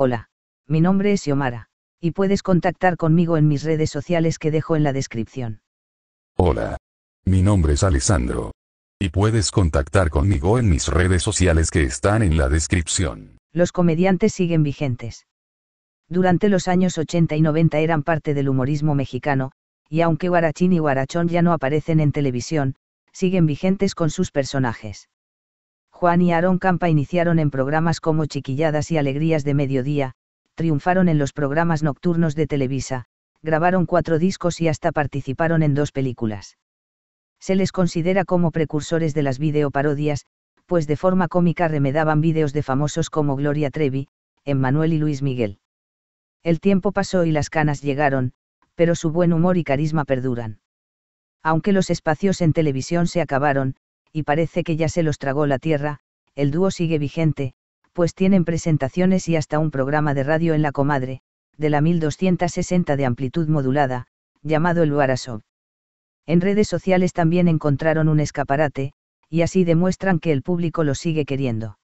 Hola, mi nombre es Yomara y puedes contactar conmigo en mis redes sociales que dejo en la descripción. Hola. Mi nombre es Alessandro. Y puedes contactar conmigo en mis redes sociales que están en la descripción. Los comediantes siguen vigentes. Durante los años 80 y 90 eran parte del humorismo mexicano, y aunque Guarachín y Guarachón ya no aparecen en televisión, siguen vigentes con sus personajes. Juan y Aarón Campa iniciaron en programas como Chiquilladas y Alegrías de Mediodía, triunfaron en los programas nocturnos de Televisa, grabaron cuatro discos y hasta participaron en dos películas. Se les considera como precursores de las videoparodias, pues de forma cómica remedaban vídeos de famosos como Gloria Trevi, Emmanuel y Luis Miguel. El tiempo pasó y las canas llegaron, pero su buen humor y carisma perduran. Aunque los espacios en televisión se acabaron, y parece que ya se los tragó la tierra, el dúo sigue vigente, pues tienen presentaciones y hasta un programa de radio en La Comadre, de la 1260 de amplitud modulada, llamado El Luarasov. En redes sociales también encontraron un escaparate, y así demuestran que el público lo sigue queriendo.